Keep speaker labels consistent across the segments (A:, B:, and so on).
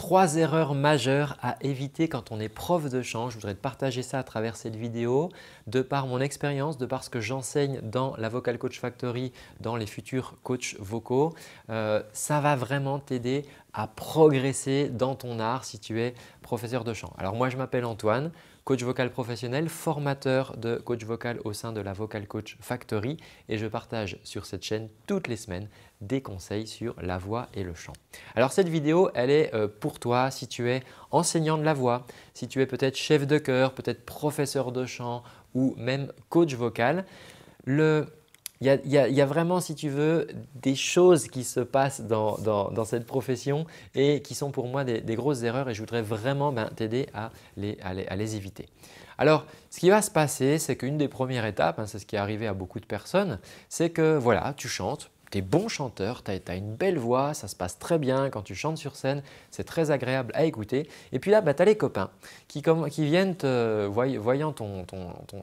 A: Trois erreurs majeures à éviter quand on est prof de chant. Je voudrais te partager ça à travers cette vidéo. De par mon expérience, de par ce que j'enseigne dans la Vocal Coach Factory, dans les futurs coachs vocaux, euh, ça va vraiment t'aider à progresser dans ton art si tu es professeur de chant. Alors moi je m'appelle Antoine, coach vocal professionnel, formateur de coach vocal au sein de la Vocal Coach Factory et je partage sur cette chaîne toutes les semaines des conseils sur la voix et le chant. Alors cette vidéo, elle est euh, pour toi si tu es enseignant de la voix, si tu es peut-être chef de chœur, peut-être professeur de chant ou même coach vocal. Il y, a vraiment, si tu veux, des choses qui se passent dans, cette profession et qui sont pour moi des, grosses erreurs et je voudrais vraiment ben, t'aider à les, éviter. Alors, ce qui va se passer, c'est qu'une des premières étapes, hein, c'est ce qui est arrivé à beaucoup de personnes, c'est que voilà, tu chantes, tu es bon chanteur, tu as une belle voix, ça se passe très bien quand tu chantes sur scène, c'est très agréable à écouter. Et puis là, bah, tu as les copains qui, viennent, voyant ton,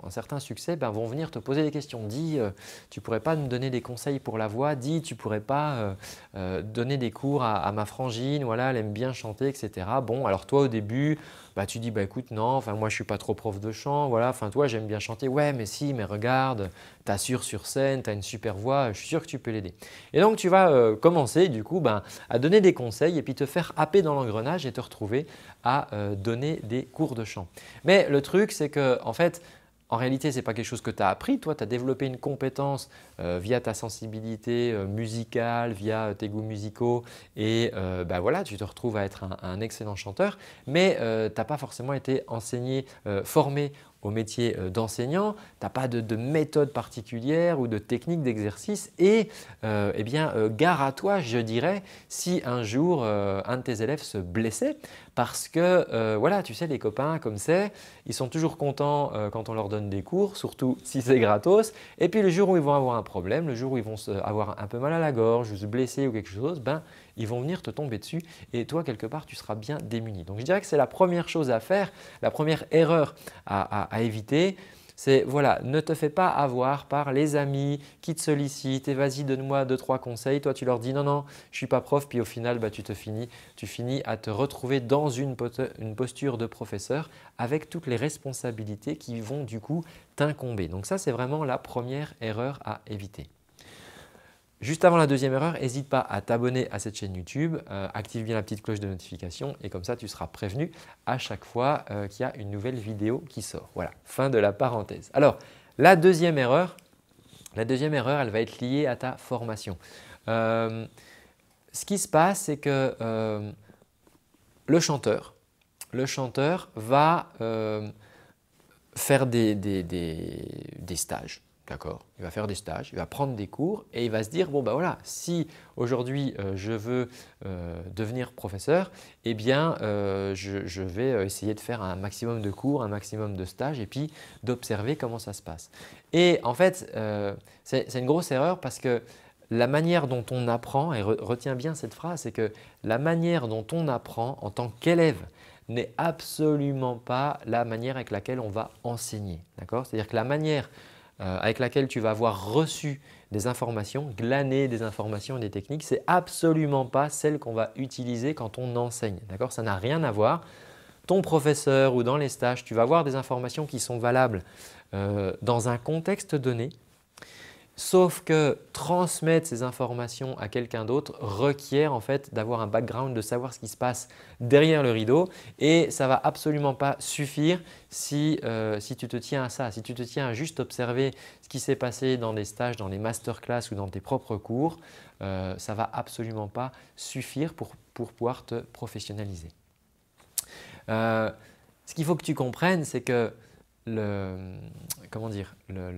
A: un certain succès, ben, vont venir te poser des questions. Dis, tu euh, tu pourrais pas me donner des conseils pour la voix, dis, tu pourrais pas euh, euh, donner des cours à, à ma frangine, voilà, elle aime bien chanter, etc. Bon, alors toi au début, bah, tu dis, bah, écoute, non, enfin, moi, je suis pas trop prof de chant, voilà, enfin, toi, j'aime bien chanter, ouais, mais si, mais regarde, t'assures sur scène, t'as une super voix, je suis sûr que tu peux l'aider. Et donc, tu vas euh, commencer, du coup, ben, à donner des conseils et puis te faire happer dans l'engrenage et te retrouver à euh, donner des cours de chant. Mais le truc, c'est que, en fait, en réalité, ce n'est pas quelque chose que tu as appris. Toi, tu as développé une compétence euh, via ta sensibilité euh, musicale, via euh, tes goûts musicaux. Et bah voilà, tu te retrouves à être un, un excellent chanteur. Mais tu n'as pas forcément été enseigné, formé au métier euh, d'enseignant, tu n'as pas de, méthode particulière ou de technique d'exercice et euh, eh bien, euh, gare à toi, je dirais, si un jour un de tes élèves se blessait parce que, voilà, tu sais, les copains comme c'est, ils sont toujours contents quand on leur donne des cours, surtout si c'est gratos, et puis le jour où ils vont avoir un problème, le jour où ils vont avoir un peu mal à la gorge ou se blesser ou quelque chose, ben, ils vont venir te tomber dessus et toi, quelque part, tu seras bien démuni. Donc je dirais que c'est la première chose à faire, la première erreur à, éviter, c'est voilà, ne te fais pas avoir par les amis qui te sollicitent et vas-y donne-moi deux trois conseils. Toi tu leur dis non non, je suis pas prof puis au final bah, tu te finis, tu finis à te retrouver dans une posture de professeur avec toutes les responsabilités qui vont du coup t'incomber. Donc ça c'est vraiment la première erreur à éviter. Juste avant la deuxième erreur, n'hésite pas à t'abonner à cette chaîne YouTube, euh, active bien la petite cloche de notification et comme ça tu seras prévenu à chaque fois euh, qu'il y a une nouvelle vidéo qui sort. Voilà, fin de la parenthèse. Alors, la deuxième erreur, la deuxième erreur, elle va être liée à ta formation. Euh, ce qui se passe, c'est que le chanteur, le chanteur va faire des stages D'accord Il va faire des stages, il va prendre des cours et il va se dire, bon ben voilà, si aujourd'hui euh, je veux euh, devenir professeur, eh bien euh, je, vais essayer de faire un maximum de cours, un maximum de stages et puis d'observer comment ça se passe. Et en fait, c'est une grosse erreur parce que la manière dont on apprend, et retient retiens bien cette phrase, c'est que la manière dont on apprend en tant qu'élève, n'est absolument pas la manière avec laquelle on va enseigner. C'est-à-dire que la manière euh, avec laquelle tu vas avoir reçu des informations, glané des informations et des techniques, c'est absolument pas celle qu'on va utiliser quand on enseigne. D'accord Ça n'a rien à voir. Ton professeur ou dans les stages, tu vas avoir des informations qui sont valables euh, dans un contexte donné, Sauf que transmettre ces informations à quelqu'un d'autre requiert en fait d'avoir un background, de savoir ce qui se passe derrière le rideau et ça ne va absolument pas suffire euh, si, tu te tiens à ça, si tu te tiens à juste observer ce qui s'est passé dans des stages, dans des masterclass ou dans tes propres cours, euh, Ça ne va absolument pas suffire pour, pouvoir te professionnaliser. Euh, ce qu'il faut que tu comprennes, c'est que le, comment dire, le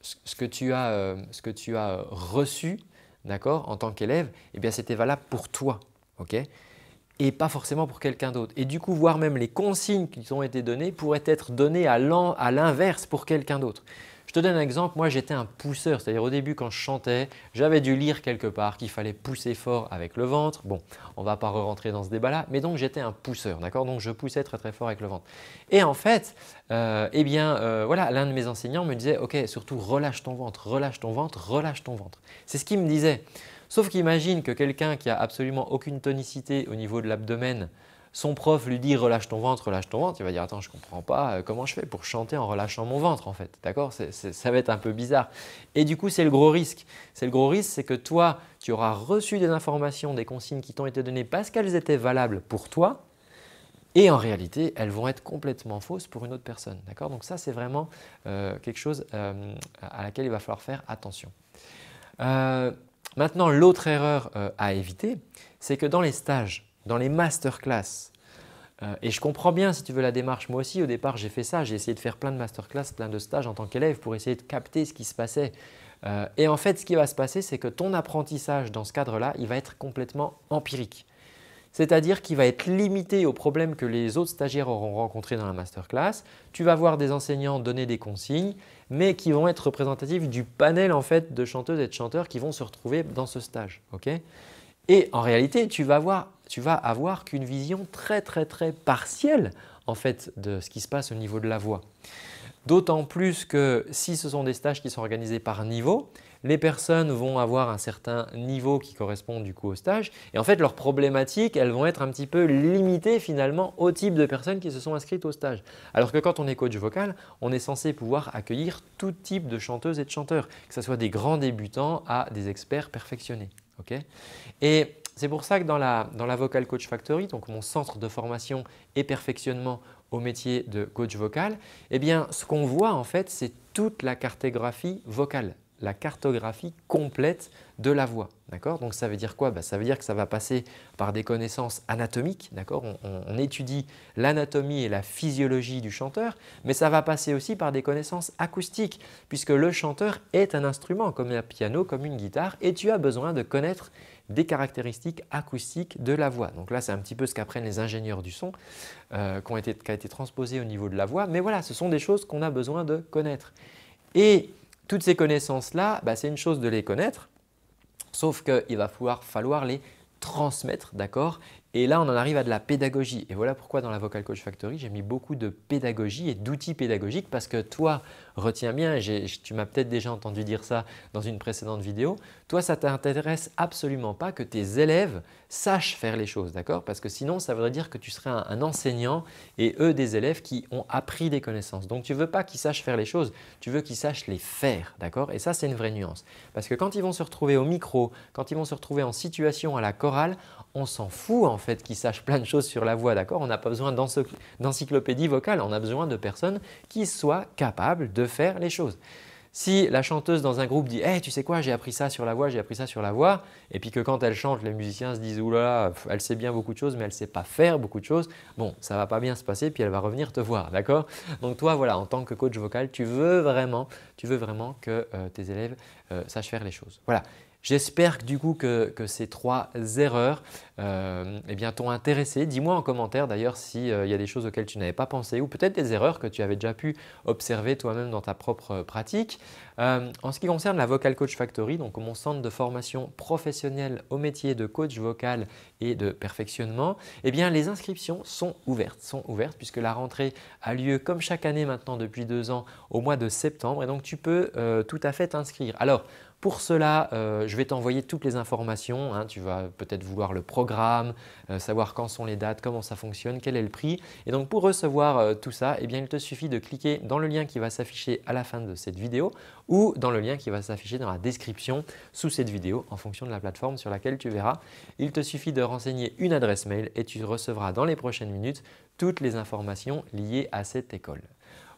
A: euh, ce que tu as, reçu d'accord, en tant qu'élève, eh bien c'était valable pour toi et pas forcément pour quelqu'un d'autre. Et du coup, voire même les consignes qui ont été données pourraient être données à l'inverse pour quelqu'un d'autre. Je te donne un exemple, moi j'étais un pousseur, c'est-à-dire au début quand je chantais, j'avais dû lire quelque part qu'il fallait pousser fort avec le ventre. Bon, on ne va pas rentrer dans ce débat-là, mais donc j'étais un pousseur, d'accord Donc je poussais très très fort avec le ventre. Et en fait, euh, eh bien euh, voilà, l'un de mes enseignants me disait, ok, surtout relâche ton ventre, relâche ton ventre, relâche ton ventre. C'est ce qu'il me disait. Sauf qu'imagine que quelqu'un qui a absolument aucune tonicité au niveau de l'abdomen, son prof lui dit relâche ton ventre, relâche ton ventre, il va dire attends je comprends pas euh, comment je fais pour chanter en relâchant mon ventre en fait, d'accord Ça va être un peu bizarre. Et du coup c'est le gros risque. C'est le gros risque, c'est que toi tu auras reçu des informations, des consignes qui t'ont été données parce qu'elles étaient valables pour toi, et en réalité, elles vont être complètement fausses pour une autre personne. D'accord Donc ça, c'est vraiment euh, quelque chose euh, à laquelle il va falloir faire attention. Maintenant, l'autre erreur euh, à éviter, c'est que dans les stages, dans les masterclass, euh, et je comprends bien si tu veux la démarche, moi aussi au départ j'ai fait ça, j'ai essayé de faire plein de masterclass, plein de stages en tant qu'élève pour essayer de capter ce qui se passait. Euh, et en fait, ce qui va se passer, c'est que ton apprentissage dans ce cadre-là, il va être complètement empirique c'est-à-dire qu'il va être limité aux problèmes que les autres stagiaires auront rencontrés dans la masterclass. Tu vas voir des enseignants donner des consignes, mais qui vont être représentatifs du panel en fait de chanteuses et de chanteurs qui vont se retrouver dans ce stage. et en réalité, tu vas avoir, vas avoir qu'une vision très très très partielle en fait de ce qui se passe au niveau de la voix. D'autant plus que si ce sont des stages qui sont organisés par niveau, les personnes vont avoir un certain niveau qui correspond du coup au stage, et en fait leurs problématiques, elles vont être un petit peu limitées finalement au type de personnes qui se sont inscrites au stage. Alors que quand on est coach vocal, on est censé pouvoir accueillir tout type de chanteuses et de chanteurs, que ce soit des grands débutants à des experts perfectionnés. et c'est pour ça que dans la, dans Vocal Coach Factory, donc mon centre de formation et perfectionnement au métier de coach vocal, eh bien, ce qu'on voit en fait, c'est toute la cartographie vocale la cartographie complète de la voix. Donc ça veut dire quoi bah, Ça veut dire que ça va passer par des connaissances anatomiques. On, on, étudie l'anatomie et la physiologie du chanteur, mais ça va passer aussi par des connaissances acoustiques, puisque le chanteur est un instrument, comme un piano, comme une guitare, et tu as besoin de connaître des caractéristiques acoustiques de la voix. Donc là, c'est un petit peu ce qu'apprennent les ingénieurs du son, euh, qui, ont été, a été transposé au niveau de la voix. Mais voilà, ce sont des choses qu'on a besoin de connaître. Et toutes ces connaissances-là, bah, c'est une chose de les connaître, sauf qu'il va falloir, falloir les transmettre, d'accord Et là, on en arrive à de la pédagogie. Et voilà pourquoi dans la Vocal Coach Factory, j'ai mis beaucoup de pédagogie et d'outils pédagogiques parce que toi, retiens bien, tu m'as peut-être déjà entendu dire ça dans une précédente vidéo, toi ça ne t'intéresse absolument pas que tes élèves sachent faire les choses, d'accord Parce que sinon ça voudrait dire que tu serais un, enseignant et eux des élèves qui ont appris des connaissances. Donc tu ne veux pas qu'ils sachent faire les choses, tu veux qu'ils sachent les faire, d'accord Et ça c'est une vraie nuance. Parce que quand ils vont se retrouver au micro, quand ils vont se retrouver en situation à la chorale, on s'en fout en fait qu'ils sachent plein de choses sur la voix, d'accord On n'a pas besoin d'encyclopédie vocale, on a besoin de personnes qui soient capables de faire les choses. Si la chanteuse dans un groupe dit hey, tu sais quoi, j'ai appris ça sur la voix, j'ai appris ça sur la voix », et puis que quand elle chante, les musiciens se disent « oulala, elle sait bien beaucoup de choses, mais elle ne sait pas faire beaucoup de choses », bon, ça va pas bien se passer, puis elle va revenir te voir, d'accord Donc toi, voilà, en tant que coach vocal, tu veux vraiment, tu veux vraiment que euh, tes élèves euh, sachent faire les choses. Voilà. J'espère du coup que, ces trois erreurs euh, eh bien, t'ont intéressé. Dis-moi en commentaire d'ailleurs s'il euh, y a des choses auxquelles tu n'avais pas pensé ou peut-être des erreurs que tu avais déjà pu observer toi-même dans ta propre euh, pratique. en ce qui concerne la Vocal Coach Factory, donc mon centre de formation professionnelle au métier de coach vocal et de perfectionnement, eh bien, les inscriptions sont ouvertes, sont ouvertes puisque la rentrée a lieu comme chaque année maintenant depuis deux ans au mois de septembre et donc tu peux tout à fait t'inscrire. Alors, pour cela, je vais t'envoyer toutes les informations. Hein. tu vas peut-être vouloir le programme euh, savoir quand sont les dates, comment ça fonctionne, quel est le prix. Et donc pour recevoir euh, tout ça, eh bien, il te suffit de cliquer dans le lien qui va s'afficher à la fin de cette vidéo ou dans le lien qui va s'afficher dans la description sous cette vidéo en fonction de la plateforme sur laquelle tu verras. Il te suffit de renseigner une adresse mail et tu recevras dans les prochaines minutes toutes les informations liées à cette école.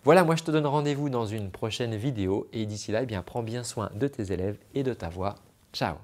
A: Voilà, moi je te donne rendez-vous dans une prochaine vidéo et d'ici là, eh bien, prends bien soin de tes élèves et de ta voix. Ciao